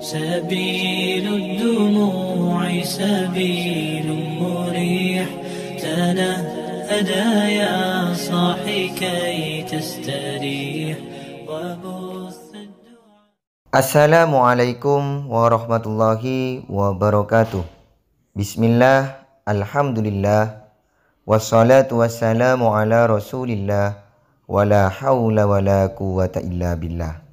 سبيل الدموع سبيل مريح تنهى أدا يا صاحي كي تستريح وبث السلام عليكم ورحمة الله وبركاته بسم الله الحمد لله والصلاة والسلام على رسول الله ولا حول ولا قوة إلا بالله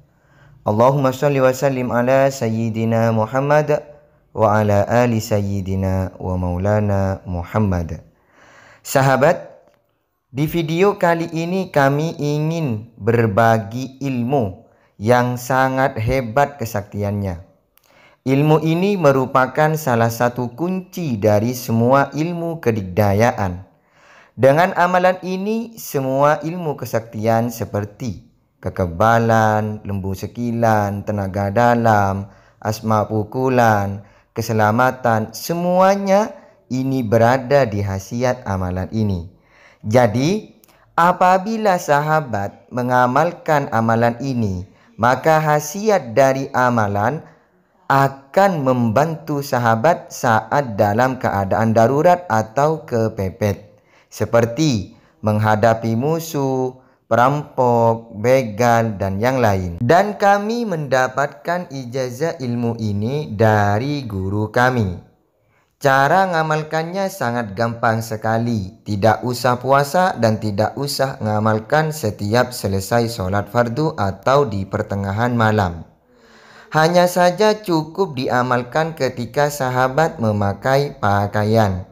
Allahumma shalli wa sallim ala sayyidina Muhammad wa ala ali sayyidina wa maulana Muhammad. Sahabat, di video kali ini kami ingin berbagi ilmu yang sangat hebat kesaktiannya. Ilmu ini merupakan salah satu kunci dari semua ilmu kedikdayaan. Dengan amalan ini, semua ilmu kesaktian seperti kekebalan, lembu sekilan, tenaga dalam, asma pukulan, keselamatan, semuanya ini berada di hasiat amalan ini. Jadi, apabila sahabat mengamalkan amalan ini, maka hasiat dari amalan akan membantu sahabat saat dalam keadaan darurat atau kepepet, seperti menghadapi musuh, perampok, begal, dan yang lain. Dan kami mendapatkan ijazah ilmu ini dari guru kami. Cara ngamalkannya sangat gampang sekali, tidak usah puasa dan tidak usah ngamalkan setiap selesai sholat fardu atau di pertengahan malam. Hanya saja cukup diamalkan ketika sahabat memakai pakaian.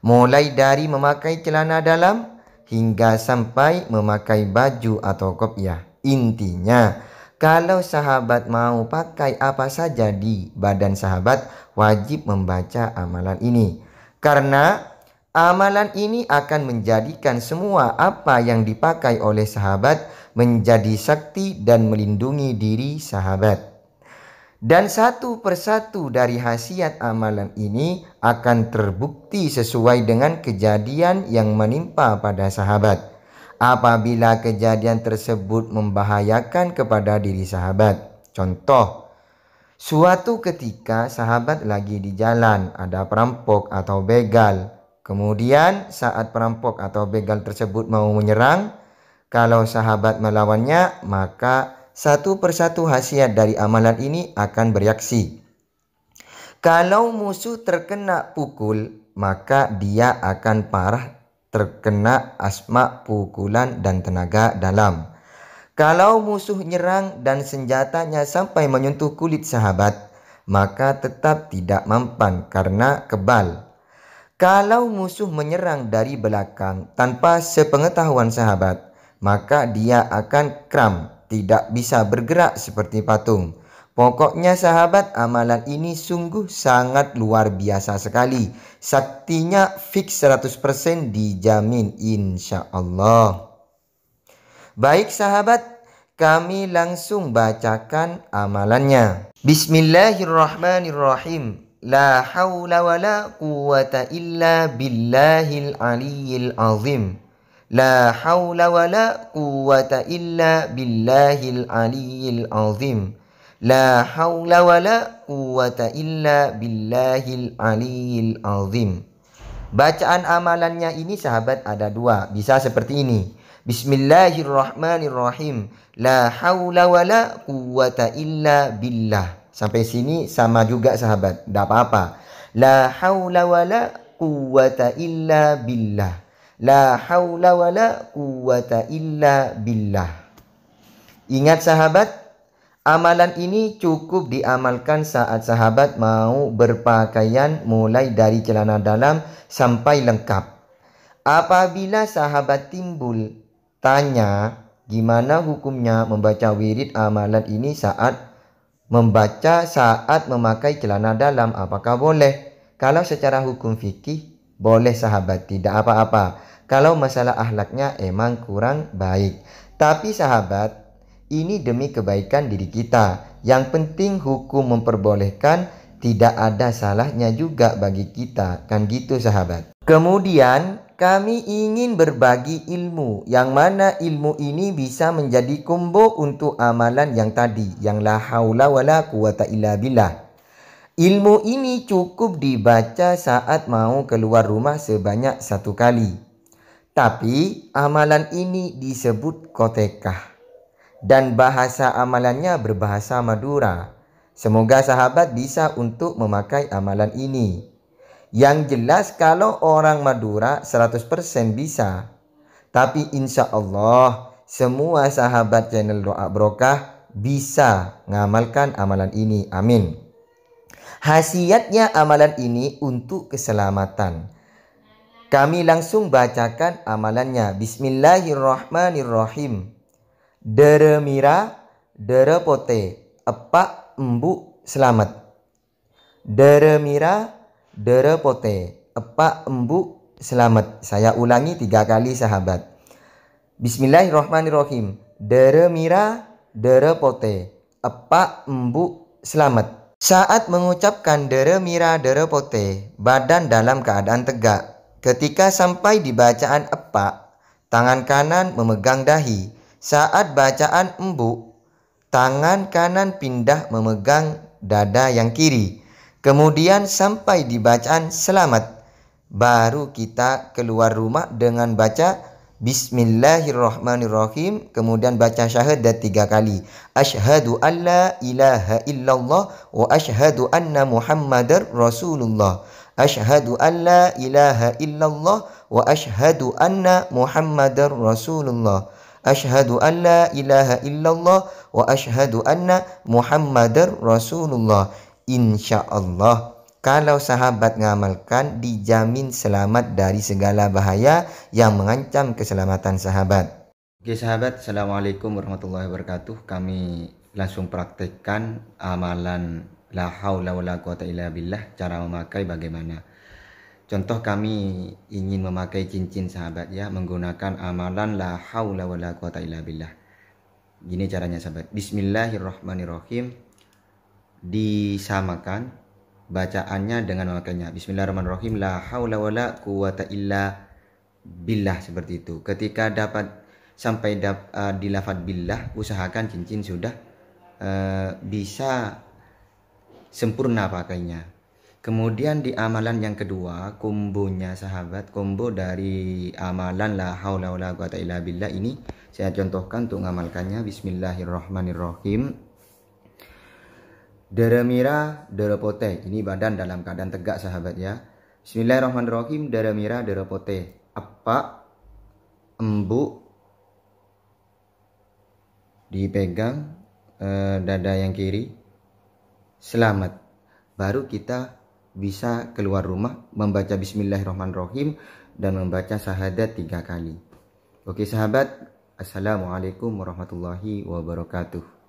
Mulai dari memakai celana dalam, hingga sampai memakai baju atau kopiah. Intinya, kalau sahabat mau pakai apa saja di badan sahabat, wajib membaca amalan ini. Karena amalan ini akan menjadikan semua apa yang dipakai oleh sahabat menjadi sakti dan melindungi diri sahabat. Dan satu persatu dari hasil amalan ini akan terbukti sesuai dengan kejadian yang menimpa pada sahabat. Apabila kejadian tersebut membahayakan kepada diri sahabat. Contoh, suatu ketika sahabat lagi di jalan, ada perampok atau begal. Kemudian saat perampok atau begal tersebut mau menyerang, kalau sahabat melawannya, maka satu persatu khasiat dari amalan ini akan bereaksi. Kalau musuh terkena pukul, maka dia akan parah terkena asma pukulan dan tenaga dalam. Kalau musuh nyerang dan senjatanya sampai menyentuh kulit sahabat, maka tetap tidak mampan karena kebal. Kalau musuh menyerang dari belakang tanpa sepengetahuan sahabat, maka dia akan kram tidak bisa bergerak seperti patung. Pokoknya sahabat, amalan ini sungguh sangat luar biasa sekali. Saktinya fix 100% dijamin insya Allah. Baik sahabat, kami langsung bacakan amalannya. Bismillahirrahmanirrahim. La hawla wa la quwata illa billahil aliyyil azim. La haula wa la quwata illa billahil aliyyil azim. La haula wa la quwata illa billahil aliyyil azim. Bacaan amalannya ini sahabat ada dua, bisa seperti ini. Bismillahirrahmanirrahim. La hawla wa la quwata illa billah. Sampai sini sama juga sahabat, tidak apa-apa. La hawla wa la quwata illa billah. La haula wa la quwata illa billah. Ingat sahabat, amalan ini cukup diamalkan saat sahabat mau berpakaian mulai dari celana dalam sampai lengkap. Apabila sahabat timbul tanya gimana hukumnya membaca wirid amalan ini saat membaca saat memakai celana dalam apakah boleh? Kalau secara hukum fikih boleh sahabat tidak apa-apa. Kalau masalah ahlaknya emang kurang baik. Tapi sahabat, ini demi kebaikan diri kita. Yang penting hukum memperbolehkan tidak ada salahnya juga bagi kita. Kan gitu sahabat. Kemudian kami ingin berbagi ilmu yang mana ilmu ini bisa menjadi kumbo untuk amalan yang tadi yang la haula wala quwata illa billah. Ilmu ini cukup dibaca saat mau keluar rumah sebanyak satu kali. Tapi amalan ini disebut kotekah dan bahasa amalannya berbahasa Madura. Semoga sahabat bisa untuk memakai amalan ini. Yang jelas kalau orang Madura 100% bisa. Tapi insya Allah semua sahabat channel Doa Brokah bisa ngamalkan amalan ini. Amin. Hasiatnya amalan ini untuk keselamatan kami langsung bacakan amalannya. Bismillahirrahmanirrahim. Dere mira dere pote. epak, embu, selamat. Dere mira dere pote. epak, embu, selamat. Saya ulangi tiga kali sahabat. Bismillahirrahmanirrahim. Dere mira dere pote. epak, embu, selamat. Saat mengucapkan dere mira dere pote, badan dalam keadaan tegak Ketika sampai di bacaan Epa, tangan kanan memegang dahi. Saat bacaan embu, tangan kanan pindah memegang dada yang kiri. Kemudian sampai di bacaan selamat. Baru kita keluar rumah dengan baca Bismillahirrahmanirrahim Kemudian baca syahadat tiga kali Ashadu an la ilaha illallah Wa ashadu anna muhammadar rasulullah Ashhadu an la ilaha illallah wa ashhadu anna muhammadar rasulullah Ashhadu an la ilaha illallah wa ashhadu anna muhammadar rasulullah insyaallah kalau sahabat ngamalkan dijamin selamat dari segala bahaya yang mengancam keselamatan sahabat. Oke sahabat, Assalamualaikum warahmatullahi wabarakatuh. Kami langsung praktekkan amalan la haula wala quwata illa billah cara memakai bagaimana contoh kami ingin memakai cincin sahabat ya menggunakan amalan la haula wala quwata illa billah gini caranya sahabat bismillahirrahmanirrahim disamakan bacaannya dengan memakainya bismillahirrahmanirrahim la haula wala quwata illa billah seperti itu ketika dapat sampai dap, uh, di lafad billah usahakan cincin sudah uh, bisa sempurna pakainya. Kemudian di amalan yang kedua, kumbunya sahabat, kumbu dari amalan la haula wala quwata illa billah ini saya contohkan untuk mengamalkannya bismillahirrahmanirrahim. Daramira darapote ini badan dalam keadaan tegak sahabat ya. Bismillahirrahmanirrahim, daramira darapote Apa embu dipegang eh, dada yang kiri selamat. Baru kita bisa keluar rumah membaca bismillahirrahmanirrahim dan membaca syahadat tiga kali. Oke sahabat, Assalamualaikum warahmatullahi wabarakatuh.